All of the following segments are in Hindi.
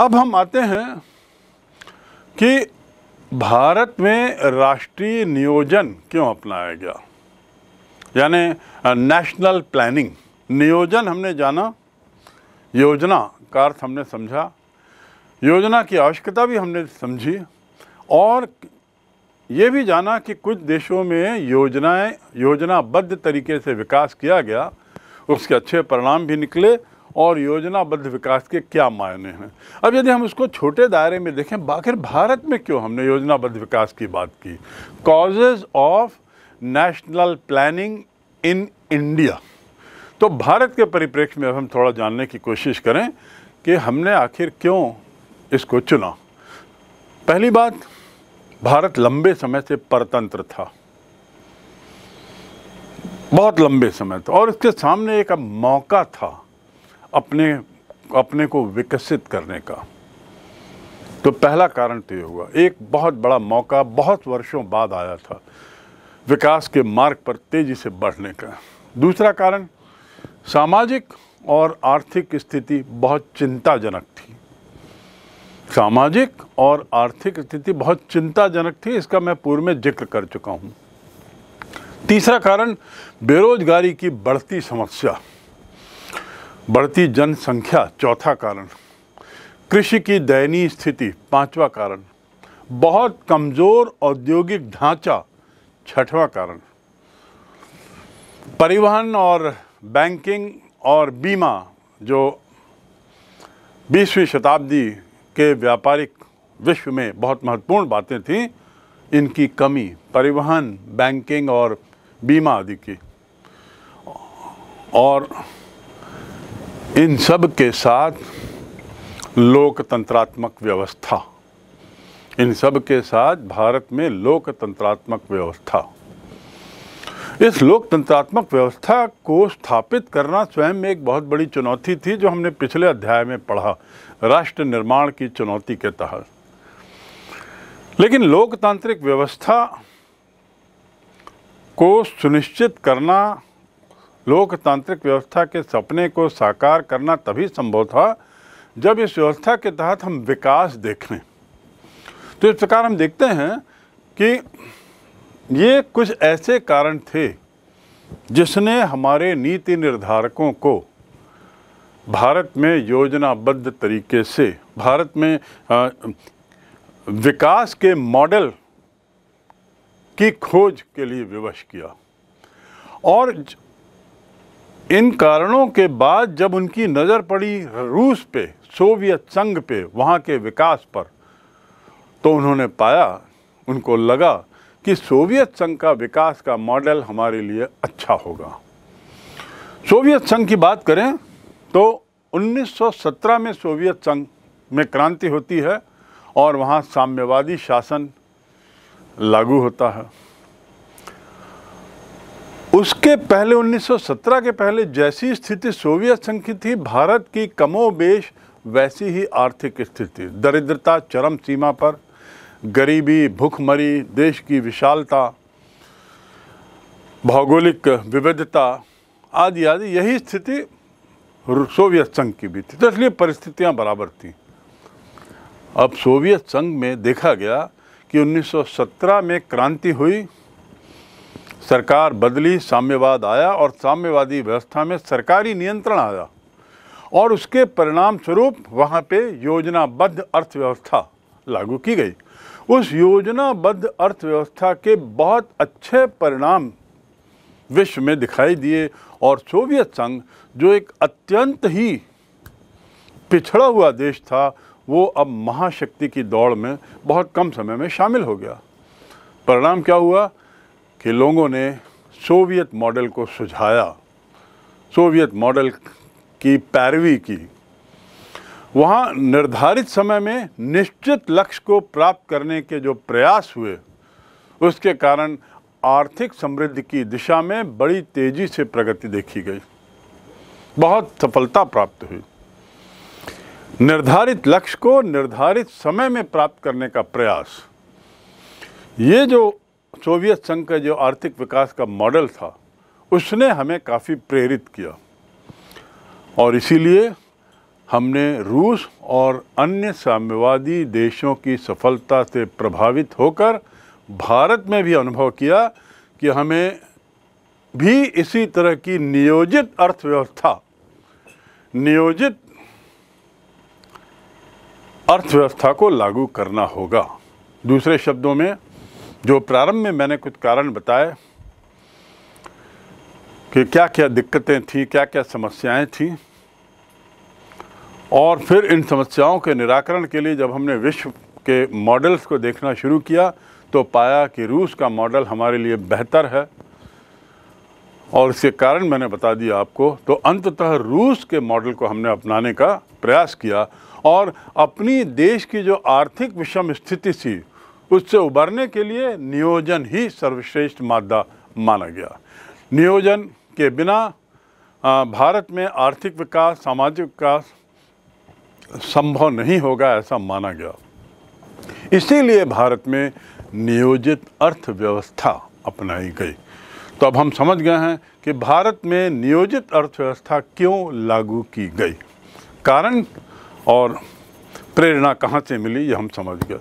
अब हम आते हैं कि भारत में राष्ट्रीय नियोजन क्यों अपनाया गया यानी नेशनल प्लानिंग नियोजन हमने जाना योजना का अर्थ हमने समझा योजना की आवश्यकता भी हमने समझी और ये भी जाना कि कुछ देशों में योजनाएं योजनाबद्ध तरीके से विकास किया गया उसके अच्छे परिणाम भी निकले और योजनाबद्ध विकास के क्या मायने हैं अब यदि हम उसको छोटे दायरे में देखें आखिर भारत में क्यों हमने योजनाबद्ध विकास की बात की causes of national planning in India तो भारत के परिप्रेक्ष्य में अब हम थोड़ा जानने की कोशिश करें कि हमने आखिर क्यों इसको चुना पहली बात भारत लंबे समय से परतंत्र था बहुत लंबे समय था और इसके सामने एक अब मौका था अपने अपने को विकसित करने का तो पहला कारण तो ये हुआ एक बहुत बड़ा मौका बहुत वर्षों बाद आया था विकास के मार्ग पर तेज़ी से बढ़ने का दूसरा कारण सामाजिक और आर्थिक स्थिति बहुत चिंताजनक थी सामाजिक और आर्थिक स्थिति बहुत चिंताजनक थी इसका मैं पूर्व में जिक्र कर चुका हूँ तीसरा कारण बेरोजगारी की बढ़ती समस्या बढ़ती जनसंख्या चौथा कारण कृषि की दयनीय स्थिति पांचवा कारण बहुत कमज़ोर औद्योगिक ढांचा छठवां कारण परिवहन और बैंकिंग और बीमा जो बीसवीं शताब्दी के व्यापारिक विश्व में बहुत महत्वपूर्ण बातें थीं इनकी कमी परिवहन बैंकिंग और बीमा आदि की और इन सब के साथ लोकतंत्रात्मक व्यवस्था इन सब के साथ भारत में लोकतंत्रात्मक व्यवस्था इस लोकतंत्रात्मक व्यवस्था को स्थापित करना स्वयं में एक बहुत बड़ी चुनौती थी जो हमने पिछले अध्याय में पढ़ा राष्ट्र निर्माण की चुनौती के तहत लेकिन लोकतांत्रिक व्यवस्था को सुनिश्चित करना लोकतांत्रिक व्यवस्था के सपने को साकार करना तभी संभव था जब इस व्यवस्था के तहत हम विकास देखें तो इस प्रकार हम देखते हैं कि ये कुछ ऐसे कारण थे जिसने हमारे नीति निर्धारकों को भारत में योजनाबद्ध तरीके से भारत में विकास के मॉडल की खोज के लिए विवश किया और इन कारणों के बाद जब उनकी नज़र पड़ी रूस पे सोवियत संघ पे वहाँ के विकास पर तो उन्होंने पाया उनको लगा कि सोवियत संघ का विकास का मॉडल हमारे लिए अच्छा होगा सोवियत संघ की बात करें तो 1917 में सोवियत संघ में क्रांति होती है और वहाँ साम्यवादी शासन लागू होता है उसके पहले 1917 के पहले जैसी स्थिति सोवियत संघ की थी भारत की कमोबेश वैसी ही आर्थिक स्थिति दरिद्रता चरम सीमा पर गरीबी भूखमरी देश की विशालता भौगोलिक विविधता आदि आदि यही स्थिति सोवियत संघ की भी थी तो इसलिए परिस्थितियां बराबर थीं अब सोवियत संघ में देखा गया कि 1917 में क्रांति हुई सरकार बदली साम्यवाद आया और साम्यवादी व्यवस्था में सरकारी नियंत्रण आया और उसके परिणाम स्वरूप वहाँ पे योजनाबद्ध अर्थव्यवस्था लागू की गई उस योजनाबद्ध अर्थव्यवस्था के बहुत अच्छे परिणाम विश्व में दिखाई दिए और सोवियत संघ जो एक अत्यंत ही पिछड़ा हुआ देश था वो अब महाशक्ति की दौड़ में बहुत कम समय में शामिल हो गया परिणाम क्या हुआ कि लोगों ने सोवियत मॉडल को सुझाया सोवियत मॉडल की पैरवी की वहाँ निर्धारित समय में निश्चित लक्ष्य को प्राप्त करने के जो प्रयास हुए उसके कारण आर्थिक समृद्धि की दिशा में बड़ी तेज़ी से प्रगति देखी गई बहुत सफलता प्राप्त हुई निर्धारित लक्ष्य को निर्धारित समय में प्राप्त करने का प्रयास ये जो सोवियत संघ का जो आर्थिक विकास का मॉडल था उसने हमें काफ़ी प्रेरित किया और इसीलिए हमने रूस और अन्य साम्यवादी देशों की सफलता से प्रभावित होकर भारत में भी अनुभव किया कि हमें भी इसी तरह की नियोजित अर्थव्यवस्था नियोजित अर्थव्यवस्था को लागू करना होगा दूसरे शब्दों में जो प्रारंभ में मैंने कुछ कारण बताए कि क्या क्या दिक्कतें थी क्या क्या समस्याएं थी और फिर इन समस्याओं के निराकरण के लिए जब हमने विश्व के मॉडल्स को देखना शुरू किया तो पाया कि रूस का मॉडल हमारे लिए बेहतर है और इसके कारण मैंने बता दिया आपको तो अंततः रूस के मॉडल को हमने अपनाने का प्रयास किया और अपनी देश की जो आर्थिक विषम स्थिति थी उससे उबरने के लिए नियोजन ही सर्वश्रेष्ठ मादा माना गया नियोजन के बिना भारत में आर्थिक विकास सामाजिक विकास संभव नहीं होगा ऐसा माना गया इसीलिए भारत में नियोजित अर्थव्यवस्था अपनाई गई तो अब हम समझ गए हैं कि भारत में नियोजित अर्थव्यवस्था क्यों लागू की गई कारण और प्रेरणा कहाँ से मिली ये हम समझ गए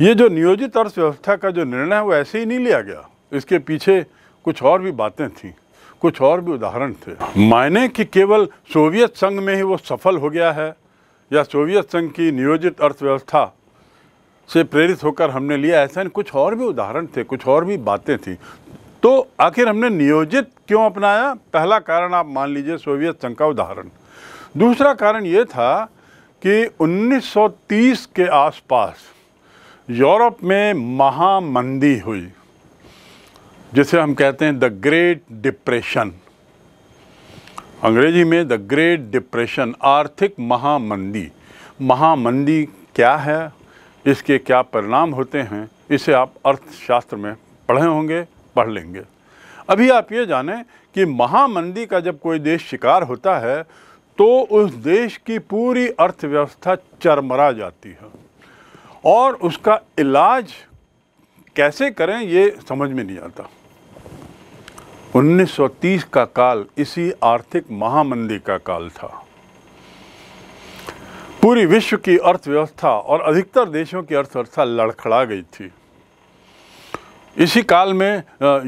ये जो नियोजित अर्थव्यवस्था का जो निर्णय है वो ऐसे ही नहीं लिया गया इसके पीछे कुछ और भी बातें थीं कुछ और भी उदाहरण थे मायने कि केवल सोवियत संघ में ही वो सफल हो गया है या सोवियत संघ की नियोजित अर्थव्यवस्था से प्रेरित होकर हमने लिया ऐसा नहीं कुछ और भी उदाहरण थे कुछ और भी बातें थी तो आखिर हमने नियोजित क्यों अपनाया पहला कारण आप मान लीजिए सोवियत संघ का उदाहरण दूसरा कारण ये था कि 1930 के आसपास यूरोप में महामंदी हुई जिसे हम कहते हैं द ग्रेट डिप्रेशन अंग्रेजी में द ग्रेट डिप्रेशन आर्थिक महामंदी महामंदी क्या है इसके क्या परिणाम होते हैं इसे आप अर्थशास्त्र में पढ़े होंगे पढ़ लेंगे अभी आप ये जानें कि महामंदी का जब कोई देश शिकार होता है तो उस देश की पूरी अर्थव्यवस्था चरमरा जाती है और उसका इलाज कैसे करें ये समझ में नहीं आता 1930 का काल इसी आर्थिक महामंदी का काल था पूरी विश्व की अर्थव्यवस्था और अधिकतर देशों की अर्थव्यवस्था लड़खड़ा गई थी इसी काल में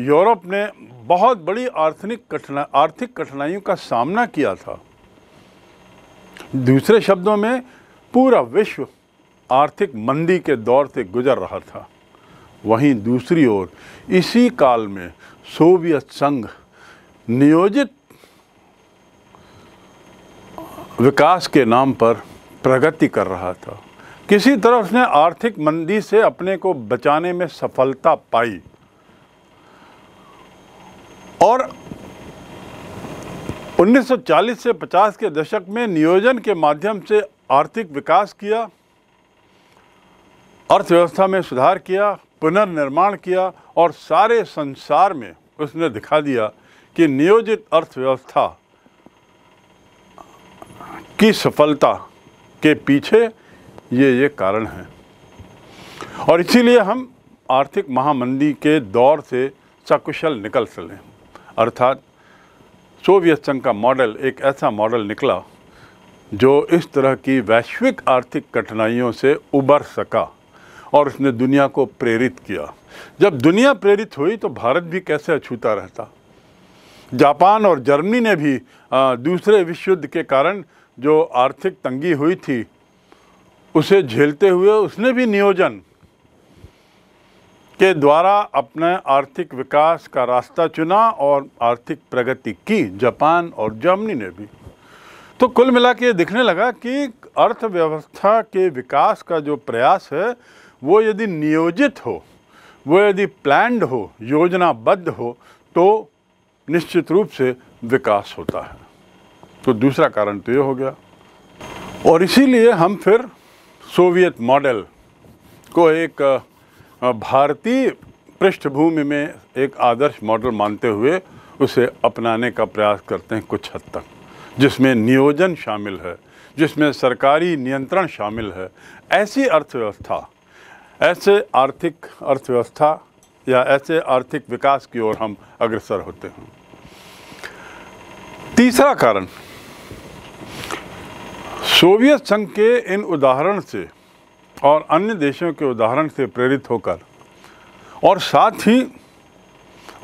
यूरोप ने बहुत बड़ी आर्थिक कठिना आर्थिक कठिनाइयों का सामना किया था दूसरे शब्दों में पूरा विश्व आर्थिक मंदी के दौर से गुजर रहा था वहीं दूसरी ओर इसी काल में सोवियत संघ नियोजित विकास के नाम पर प्रगति कर रहा था किसी तरह उसने आर्थिक मंदी से अपने को बचाने में सफलता पाई और 1940 से 50 के दशक में नियोजन के माध्यम से आर्थिक विकास किया अर्थव्यवस्था में सुधार किया पुनर्निर्माण किया और सारे संसार में उसने दिखा दिया कि नियोजित अर्थव्यवस्था की सफलता के पीछे ये ये कारण हैं और इसीलिए हम आर्थिक महामंदी के दौर से सकुशल निकल सकें अर्थात सोवियत संघ का मॉडल एक ऐसा मॉडल निकला जो इस तरह की वैश्विक आर्थिक कठिनाइयों से उबर सका और उसने दुनिया को प्रेरित किया जब दुनिया प्रेरित हुई तो भारत भी कैसे अछूता रहता जापान और जर्मनी ने भी दूसरे विश्व युद्ध के कारण जो आर्थिक तंगी हुई थी उसे झेलते हुए उसने भी नियोजन के द्वारा अपने आर्थिक विकास का रास्ता चुना और आर्थिक प्रगति की जापान और जर्मनी ने भी तो कुल मिला के दिखने लगा कि अर्थव्यवस्था के विकास का जो प्रयास है वो यदि नियोजित हो वो यदि प्लैंड हो योजनाबद्ध हो तो निश्चित रूप से विकास होता है तो दूसरा कारण तो ये हो गया और इसीलिए हम फिर सोवियत मॉडल को एक भारतीय पृष्ठभूमि में एक आदर्श मॉडल मानते हुए उसे अपनाने का प्रयास करते हैं कुछ हद तक जिसमें नियोजन शामिल है जिसमें सरकारी नियंत्रण शामिल है ऐसी अर्थव्यवस्था ऐसे आर्थिक अर्थव्यवस्था या ऐसे आर्थिक विकास की ओर हम अग्रसर होते हैं तीसरा कारण सोवियत संघ के इन उदाहरण से और अन्य देशों के उदाहरण से प्रेरित होकर और साथ ही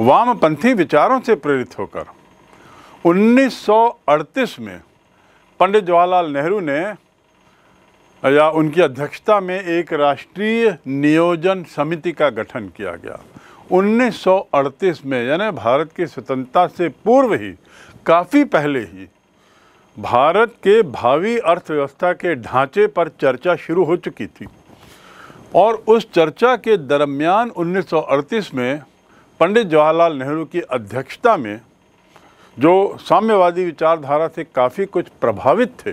वामपंथी विचारों से प्रेरित होकर 1938 में पंडित जवाहरलाल नेहरू ने या उनकी अध्यक्षता में एक राष्ट्रीय नियोजन समिति का गठन किया गया 1938 में यानी भारत की स्वतंत्रता से पूर्व ही काफ़ी पहले ही भारत के भावी अर्थव्यवस्था के ढांचे पर चर्चा शुरू हो चुकी थी और उस चर्चा के दरमियान 1938 में पंडित जवाहरलाल नेहरू की अध्यक्षता में जो साम्यवादी विचारधारा से काफ़ी कुछ प्रभावित थे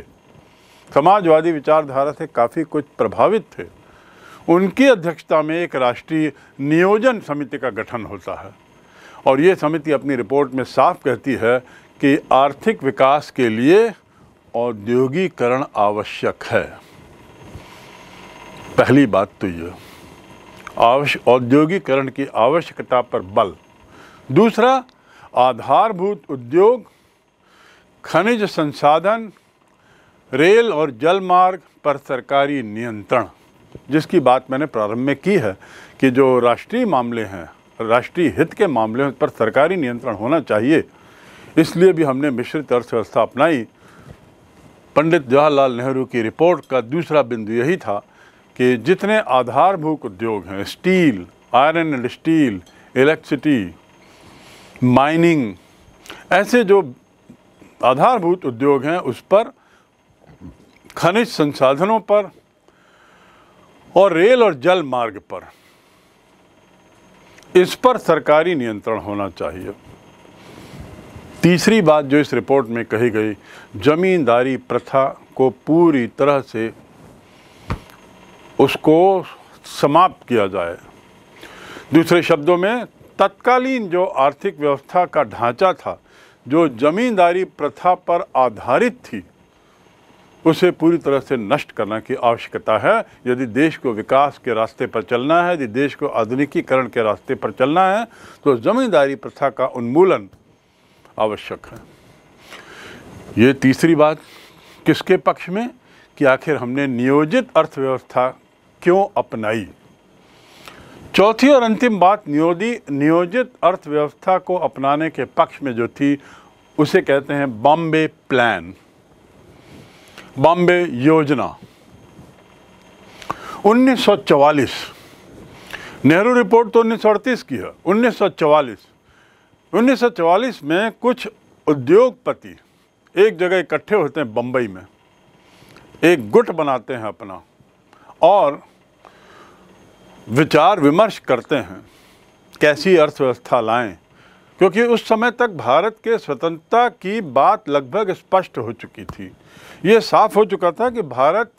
समाजवादी विचारधारा से काफ़ी कुछ प्रभावित थे उनकी अध्यक्षता में एक राष्ट्रीय नियोजन समिति का गठन होता है और ये समिति अपनी रिपोर्ट में साफ कहती है कि आर्थिक विकास के लिए औद्योगिकरण आवश्यक है पहली बात तो ये आवश्य औद्योगिकरण की आवश्यकता पर बल दूसरा आधारभूत उद्योग खनिज संसाधन रेल और जल मार्ग पर सरकारी नियंत्रण जिसकी बात मैंने प्रारंभ में की है कि जो राष्ट्रीय मामले हैं राष्ट्रीय हित के मामले पर सरकारी नियंत्रण होना चाहिए इसलिए भी हमने मिश्रित अर्थव्यवस्था अपनाई पंडित जवाहरलाल नेहरू की रिपोर्ट का दूसरा बिंदु यही था कि जितने आधारभूत उद्योग हैं steel iron and steel electricity mining ऐसे जो आधारभूत उद्योग हैं उस पर खनिज संसाधनों पर और रेल और जल मार्ग पर इस पर सरकारी नियंत्रण होना चाहिए तीसरी बात जो इस रिपोर्ट में कही गई जमींदारी प्रथा को पूरी तरह से उसको समाप्त किया जाए दूसरे शब्दों में तत्कालीन जो आर्थिक व्यवस्था का ढांचा था जो जमींदारी प्रथा पर आधारित थी उसे पूरी तरह से नष्ट करना की आवश्यकता है यदि देश को विकास के रास्ते पर चलना है यदि देश को आधुनिकीकरण के रास्ते पर चलना है तो ज़मींदारी प्रथा का उन्मूलन आवश्यक है ये तीसरी बात किसके पक्ष में कि आखिर हमने नियोजित अर्थव्यवस्था क्यों अपनाई चौथी और अंतिम बात नियोदी नियोजित अर्थव्यवस्था को अपनाने के पक्ष में जो थी उसे कहते हैं बॉम्बे प्लान बॉम्बे योजना 1944 नेहरू रिपोर्ट तो उन्नीस की है 1944 1944 में कुछ उद्योगपति एक जगह इकट्ठे होते हैं बम्बई में एक गुट बनाते हैं अपना और विचार विमर्श करते हैं कैसी अर्थव्यवस्था लाएं क्योंकि उस समय तक भारत के स्वतंत्रता की बात लगभग स्पष्ट हो चुकी थी ये साफ हो चुका था कि भारत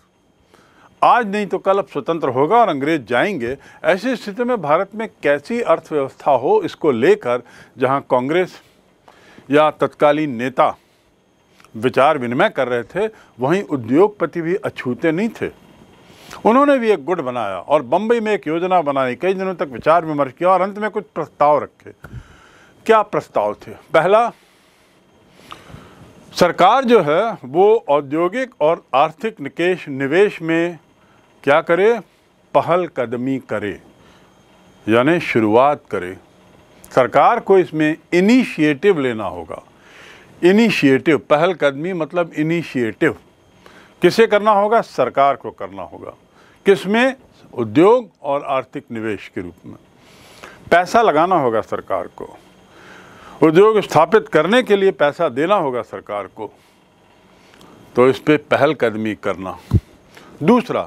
आज नहीं तो कल अब स्वतंत्र होगा और अंग्रेज जाएंगे ऐसी स्थिति में भारत में कैसी अर्थव्यवस्था हो इसको लेकर जहां कांग्रेस या तत्कालीन नेता विचार विनिमय कर रहे थे वहीं उद्योगपति भी अछूते नहीं थे उन्होंने भी एक गुट बनाया और बम्बई में एक योजना बनाई कई दिनों तक विचार विमर्श किया और अंत में कुछ प्रस्ताव रखे क्या प्रस्ताव थे पहला सरकार जो है वो औद्योगिक और आर्थिक निकेश निवेश में क्या करे पहल कदमी करे यानी शुरुआत करे सरकार को इसमें इनिशिएटिव लेना होगा इनिशिएटिव पहल कदमी मतलब इनिशिएटिव किसे करना होगा सरकार को करना होगा किस में उद्योग और आर्थिक निवेश के रूप में पैसा लगाना होगा सरकार को उद्योग स्थापित करने के लिए पैसा देना होगा सरकार को तो इस पर पहलकदमी करना दूसरा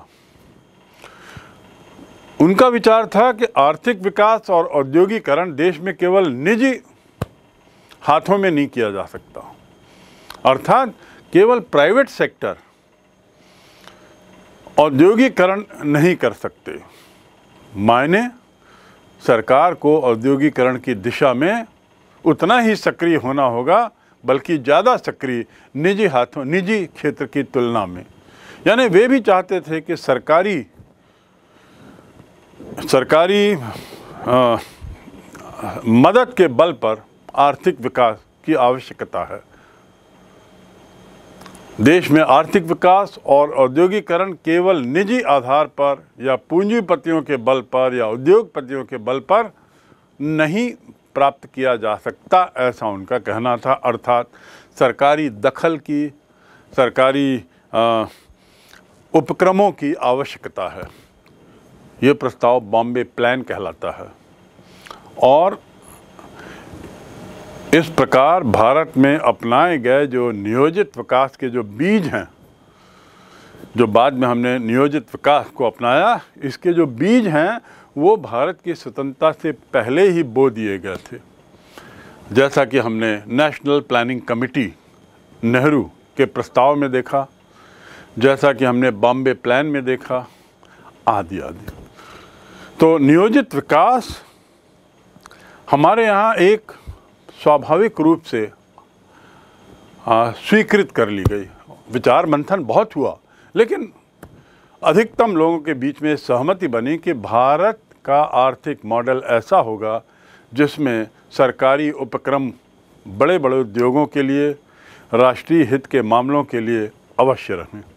उनका विचार था कि आर्थिक विकास और औद्योगिकरण देश में केवल निजी हाथों में नहीं किया जा सकता अर्थात केवल प्राइवेट सेक्टर औद्योगिकरण नहीं कर सकते मायने सरकार को औद्योगिकरण की दिशा में उतना ही सक्रिय होना होगा बल्कि ज़्यादा सक्रिय निजी हाथों निजी क्षेत्र की तुलना में यानी वे भी चाहते थे कि सरकारी सरकारी आ, मदद के बल पर आर्थिक विकास की आवश्यकता है देश में आर्थिक विकास और औद्योगिकरण केवल निजी आधार पर या पूंजीपतियों के बल पर या उद्योगपतियों के बल पर नहीं प्राप्त किया जा सकता ऐसा उनका कहना था अर्थात सरकारी दखल की सरकारी आ, उपक्रमों की आवश्यकता है ये प्रस्ताव बॉम्बे प्लान कहलाता है और इस प्रकार भारत में अपनाए गए जो नियोजित विकास के जो बीज हैं जो बाद में हमने नियोजित विकास को अपनाया इसके जो बीज हैं वो भारत की स्वतंत्रता से पहले ही बो दिए गए थे जैसा कि हमने नेशनल प्लानिंग कमेटी नेहरू के प्रस्ताव में देखा जैसा कि हमने बॉम्बे प्लान में देखा आदि आदि तो नियोजित विकास हमारे यहाँ एक स्वाभाविक रूप से स्वीकृत कर ली गई विचार मंथन बहुत हुआ लेकिन अधिकतम लोगों के बीच में सहमति बनी कि भारत का आर्थिक मॉडल ऐसा होगा जिसमें सरकारी उपक्रम बड़े बड़े उद्योगों के लिए राष्ट्रीय हित के मामलों के लिए अवश्य रहें